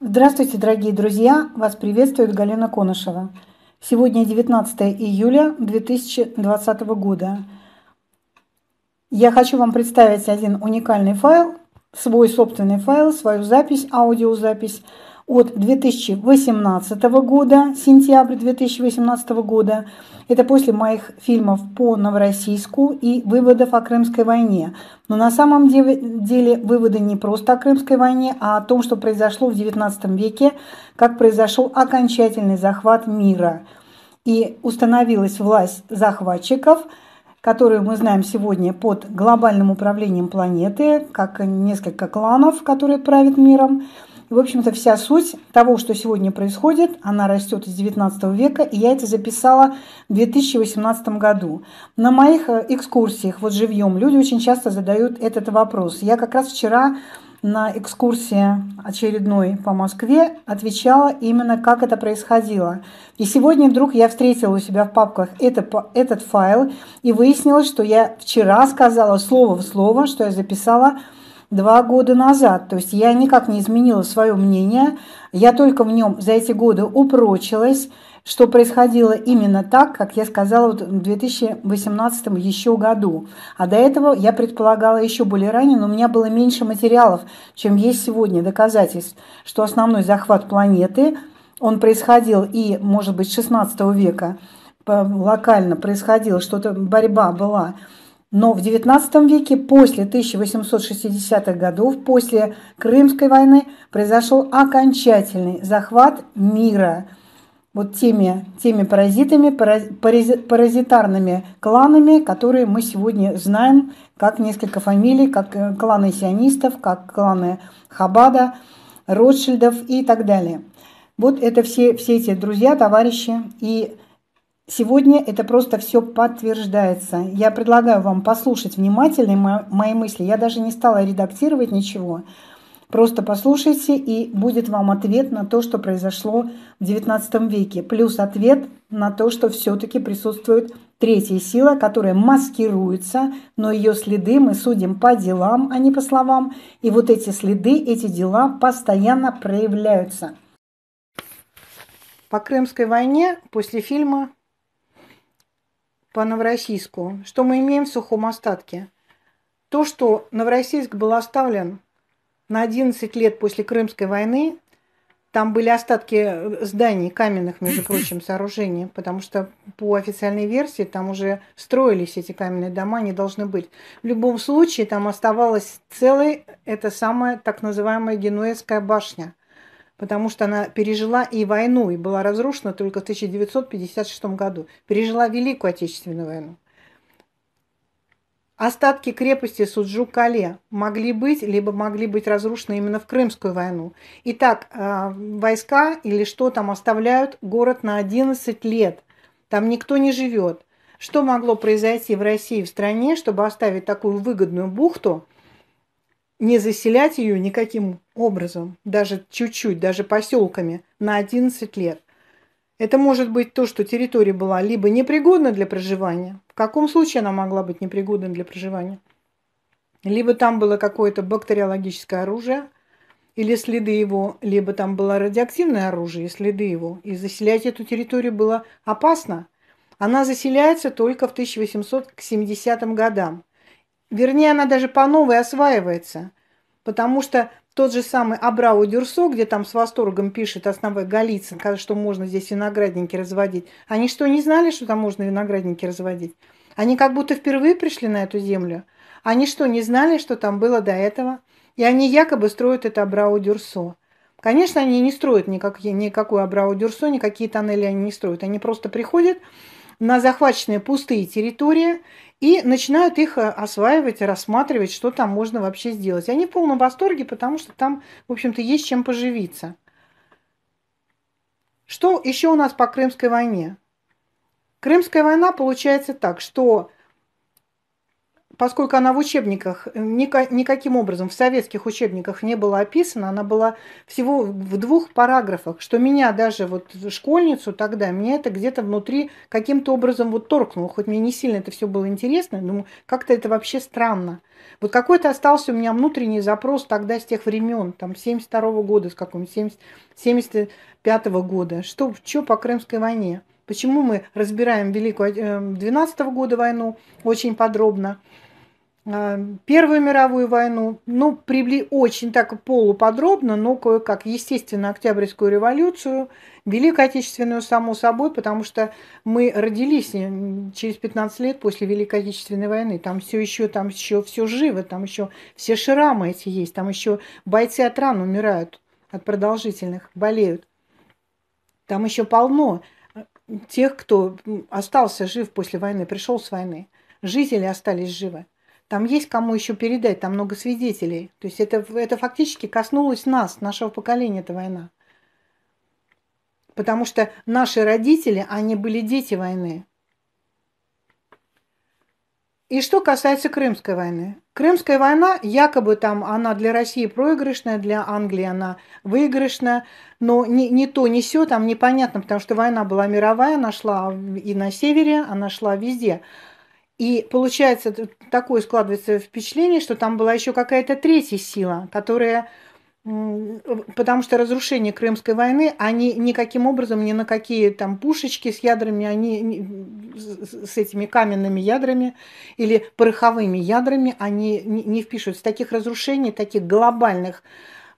Здравствуйте, дорогие друзья! Вас приветствует Галина Конышева. Сегодня 19 июля 2020 года. Я хочу вам представить один уникальный файл, свой собственный файл, свою запись, аудиозапись – от 2018 года, сентябрь 2018 года. Это после моих фильмов по Новороссийску и выводов о Крымской войне. Но на самом деле выводы не просто о Крымской войне, а о том, что произошло в XIX веке, как произошел окончательный захват мира. И установилась власть захватчиков – которую мы знаем сегодня под глобальным управлением планеты, как несколько кланов, которые правят миром. И, в общем-то, вся суть того, что сегодня происходит, она растет из 19 века, и я это записала в 2018 году. На моих э, экскурсиях, вот живьем, люди очень часто задают этот вопрос. Я как раз вчера на экскурсии очередной по Москве отвечала именно, как это происходило. И сегодня вдруг я встретила у себя в папках это, этот файл и выяснилось, что я вчера сказала слово в слово, что я записала два года назад. То есть я никак не изменила свое мнение, я только в нем за эти годы упрочилась, что происходило именно так, как я сказала вот в 2018 еще году. А до этого я предполагала еще более ранее, но у меня было меньше материалов, чем есть сегодня доказательств, что основной захват планеты, он происходил и, может быть, 16 века, локально происходило, что-то борьба была – но в XIX веке, после 1860-х годов, после Крымской войны, произошел окончательный захват мира вот теми, теми паразитами, паразитарными кланами, которые мы сегодня знаем, как несколько фамилий, как э, кланы сионистов, как кланы Хабада, Ротшильдов и так далее. Вот это все, все эти друзья, товарищи и Сегодня это просто все подтверждается. Я предлагаю вам послушать внимательно мои мысли. Я даже не стала редактировать ничего. Просто послушайте, и будет вам ответ на то, что произошло в XIX веке. Плюс ответ на то, что все-таки присутствует третья сила, которая маскируется, но ее следы мы судим по делам, а не по словам. И вот эти следы, эти дела постоянно проявляются. По Крымской войне после фильма по Новороссийску, что мы имеем в сухом остатке? То, что Новороссийск был оставлен на 11 лет после Крымской войны, там были остатки э, зданий каменных, между прочим, сооружений, потому что по официальной версии там уже строились эти каменные дома, они должны быть. В любом случае там оставалась целая эта самая так называемая Генуэзская башня – потому что она пережила и войну, и была разрушена только в 1956 году. Пережила Великую Отечественную войну. Остатки крепости Суджук-Кале могли быть, либо могли быть разрушены именно в Крымскую войну. Итак, а, войска или что там оставляют город на 11 лет. Там никто не живет. Что могло произойти в России, в стране, чтобы оставить такую выгодную бухту – не заселять ее никаким образом, даже чуть-чуть, даже поселками, на 11 лет. Это может быть то, что территория была либо непригодна для проживания, в каком случае она могла быть непригодна для проживания, либо там было какое-то бактериологическое оружие, или следы его, либо там было радиоактивное оружие и следы его. И заселять эту территорию было опасно. Она заселяется только в 1870 годам. Вернее, она даже по новой осваивается, потому что тот же самый Абрау Дюрсо, где там с восторгом пишет основной Голицын, что можно здесь виноградники разводить. Они что, не знали, что там можно виноградники разводить? Они как будто впервые пришли на эту землю. Они что, не знали, что там было до этого? И они якобы строят это Абрау Дюрсо. Конечно, они не строят никак, никакую Абрау Дюрсо, никакие тоннели они не строят. Они просто приходят на захваченные пустые территории и начинают их э, осваивать рассматривать, что там можно вообще сделать. они в полном восторге, потому что там, в общем-то, есть чем поживиться. Что еще у нас по Крымской войне? Крымская война получается так, что поскольку она в учебниках э, никаким образом в советских учебниках не была описана, она была всего в двух параграфах, что меня даже вот школьницу тогда, меня это где-то внутри каким-то образом вот торкнуло, хоть мне не сильно это все было интересно, но как-то это вообще странно. Вот какой-то остался у меня внутренний запрос тогда с тех времен, там, 72 -го года, с каком 70, 75 -го года, что, что по Крымской войне. Почему мы разбираем Великую 12 э, -го года войну очень подробно? Э, Первую мировую войну, ну, прибли очень так полуподробно, но кое-как, естественно, Октябрьскую революцию, Великую Отечественную, само собой, потому что мы родились через 15 лет после Великой Отечественной войны. Там все еще, там еще все живо, там еще все шрамы эти есть, там еще бойцы от ран умирают, от продолжительных, болеют. Там еще полно э, тех, кто остался жив после войны, пришел с войны. Жители остались живы. Там есть кому еще передать, там много свидетелей. То есть это, это фактически коснулось нас, нашего поколения, эта война. Потому что наши родители, они были дети войны. И что касается Крымской войны. Крымская война, якобы там она для России проигрышная, для Англии она выигрышная, но не, не то, не все там непонятно, потому что война была мировая, она шла и на севере, она шла везде. И получается такое складывается впечатление, что там была еще какая-то третья сила, которая э, потому что разрушение Крымской войны, они никаким образом, ни на какие там пушечки с ядрами, они с этими каменными ядрами или пороховыми ядрами, они не впишутся. Таких разрушений, таких глобальных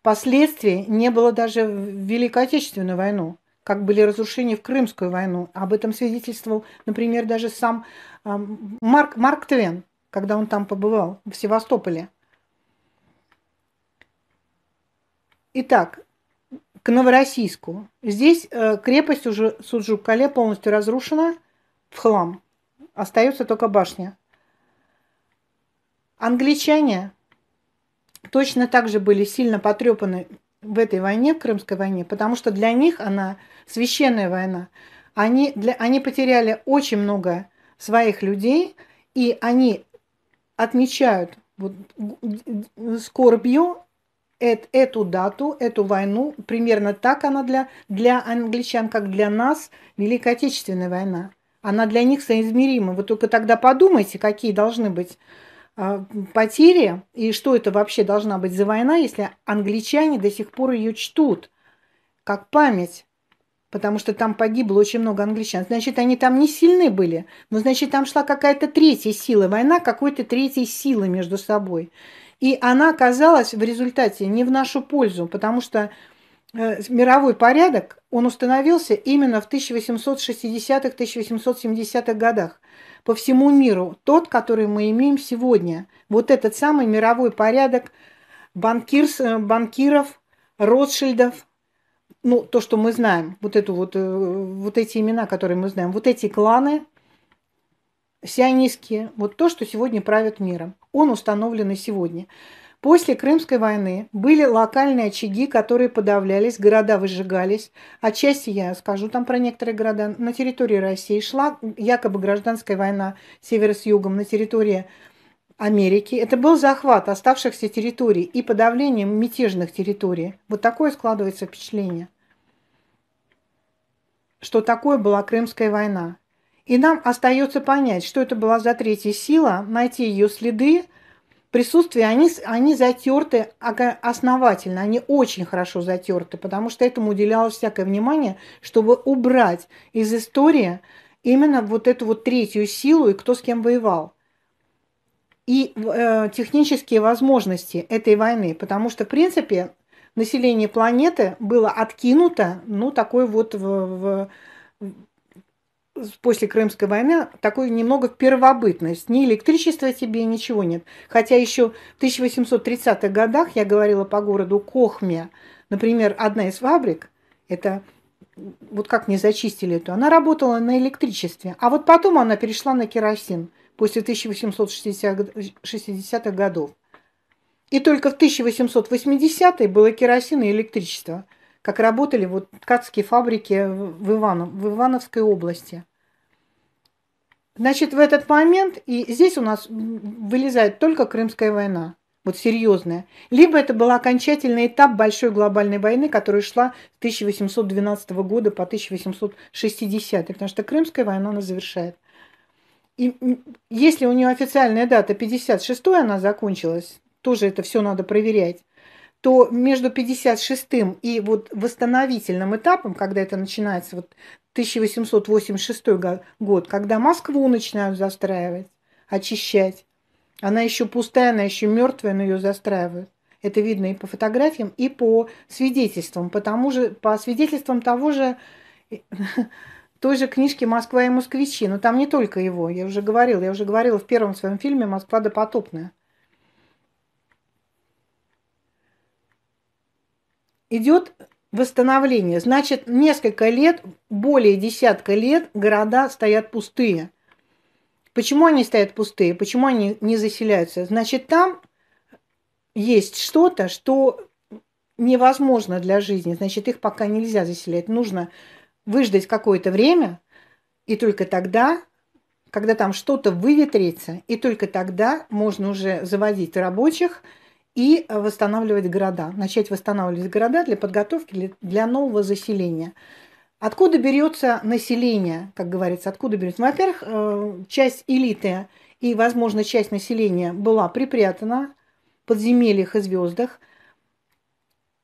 последствий не было даже в Великой Отечественную войну как были разрушения в Крымскую войну. Об этом свидетельствовал, например, даже сам Марк, Марк Твен, когда он там побывал, в Севастополе. Итак, к Новороссийску. Здесь э, крепость уже Суджукале полностью разрушена в хлам. Остается только башня. Англичане точно так же были сильно потрепаны в этой войне, в Крымской войне, потому что для них она священная война. Они, для, они потеряли очень много своих людей, и они отмечают вот, скорбью эт, эту дату, эту войну. Примерно так она для, для англичан, как для нас Великая Отечественная война. Она для них соизмерима. Вы только тогда подумайте, какие должны быть а, потери и что это вообще должна быть за война, если англичане до сих пор ее чтут как память, потому что там погибло очень много англичан. Значит, они там не сильны были, но значит, там шла какая-то третья сила, война какой-то третьей силы между собой. И она оказалась в результате не в нашу пользу, потому что Э, мировой порядок, он установился именно в 1860-1870-х годах по всему миру, тот, который мы имеем сегодня. Вот этот самый мировой порядок банкирс, э, банкиров, Ротшильдов, ну, то, что мы знаем, вот, эту вот, э, вот эти имена, которые мы знаем, вот эти кланы сионистские, вот то, что сегодня правят миром, он установлен и сегодня. После Крымской войны были локальные очаги, которые подавлялись, города выжигались. Отчасти я скажу там про некоторые города. На территории России шла якобы гражданская война север с югом на территории Америки. Это был захват оставшихся территорий и подавление мятежных территорий. Вот такое складывается впечатление, что такое была Крымская война. И нам остается понять, что это была за третья сила, найти ее следы – присутствии, они, они затерты основательно, они очень хорошо затерты, потому что этому уделялось всякое внимание, чтобы убрать из истории именно вот эту вот третью силу и кто с кем воевал. И э, технические возможности этой войны, потому что, в принципе, население планеты было откинуто, ну, такой вот в, в после Крымской войны такой немного первобытность. Ни электричества тебе, ничего нет. Хотя еще в 1830-х годах я говорила по городу Кохме, например, одна из фабрик, это вот как не зачистили эту, она работала на электричестве, а вот потом она перешла на керосин после 1860-х годов. И только в 1880-е было керосин и электричество, как работали вот ткацкие фабрики в, Иванов, в Ивановской области. Значит, в этот момент, и здесь у нас вылезает только Крымская война, вот серьезная. Либо это был окончательный этап большой глобальной войны, которая шла с 1812 года по 1860, потому что Крымская война она завершает. И если у нее официальная дата 56 она закончилась, тоже это все надо проверять, то между 56 и вот восстановительным этапом, когда это начинается вот 1886 год, когда Москву начинают застраивать, очищать. Она еще пустая, она еще мертвая, но ее застраивают. Это видно и по фотографиям, и по свидетельствам. Потому же, по свидетельствам того же, э, той же книжки «Москва и москвичи». Но там не только его, я уже говорила. Я уже говорила в первом своем фильме «Москва допотопная». Идет Восстановление, Значит, несколько лет, более десятка лет города стоят пустые. Почему они стоят пустые? Почему они не заселяются? Значит, там есть что-то, что невозможно для жизни. Значит, их пока нельзя заселять. Нужно выждать какое-то время, и только тогда, когда там что-то выветрится, и только тогда можно уже заводить рабочих – и восстанавливать города, начать восстанавливать города для подготовки для нового заселения. Откуда берется население, как говорится, откуда берется? Ну, во-первых, э, часть элиты и, возможно, часть населения была припрятана в подземельях и звездах.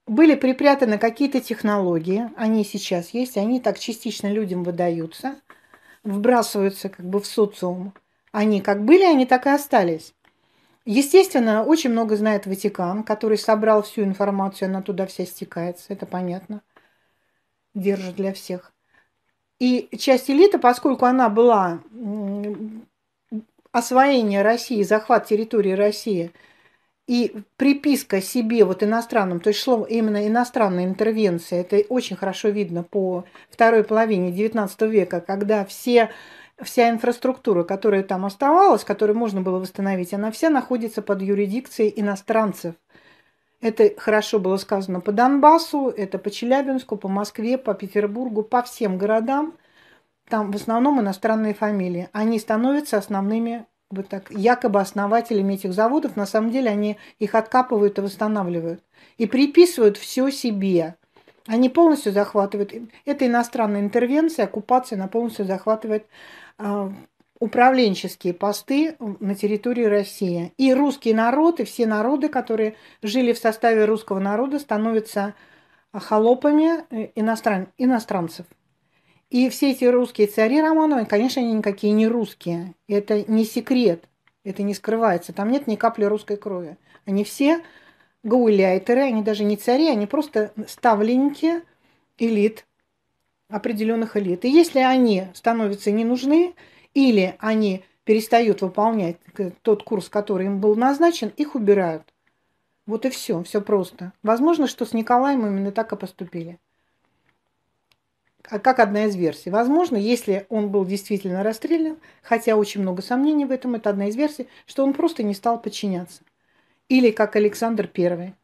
Были припрятаны какие-то технологии, они сейчас есть, они так частично людям выдаются, вбрасываются как бы в социум. Они как были, они так и остались. Естественно, очень много знает Ватикан, который собрал всю информацию, она туда вся стекается, это понятно. Держит для всех. И часть элиты, поскольку она была освоение России, захват территории России и приписка себе вот иностранным, то есть шло именно иностранная интервенция, это очень хорошо видно по второй половине XIX века, когда все вся инфраструктура, которая там оставалась, которую можно было восстановить, она вся находится под юрисдикцией иностранцев. Это хорошо было сказано по Донбассу, это по Челябинску, по Москве, по Петербургу, по всем городам. Там в основном иностранные фамилии. Они становятся основными вот так, якобы основателями этих заводов. На самом деле они их откапывают и восстанавливают. И приписывают все себе. Они полностью захватывают, это иностранная интервенция, оккупация, она полностью захватывает а, управленческие посты на территории России. И русский народ, и все народы, которые жили в составе русского народа, становятся а, холопами э, иностран... иностранцев. И все эти русские цари Романовы, конечно, они никакие не русские. Это не секрет, это не скрывается. Там нет ни капли русской крови. Они все гауляйтеры, они даже не цари, они просто ставленники элит, определенных элит. И если они становятся не нужны, или они перестают выполнять тот курс, который им был назначен, их убирают. Вот и все, все просто. Возможно, что с Николаем именно так и поступили. А как одна из версий. Возможно, если он был действительно расстрелян, хотя очень много сомнений в этом, это одна из версий, что он просто не стал подчиняться. Или как Александр первый,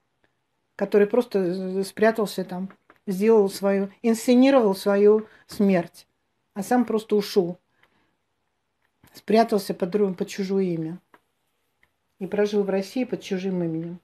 который просто спрятался там, сделал свою, инсценировал свою смерть, а сам просто ушел. Спрятался под, под чужое имя. И прожил в России под чужим именем.